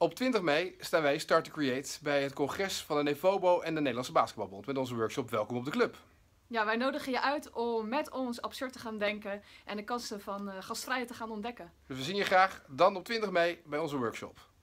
Op 20 mei staan wij Start to Create bij het congres van de Nefobo en de Nederlandse Basketbalbond met onze workshop Welkom op de Club. Ja, wij nodigen je uit om met ons absurd te gaan denken en de kansen van eh, gastvrijheid te gaan ontdekken. Dus we zien je graag dan op 20 mei bij onze workshop.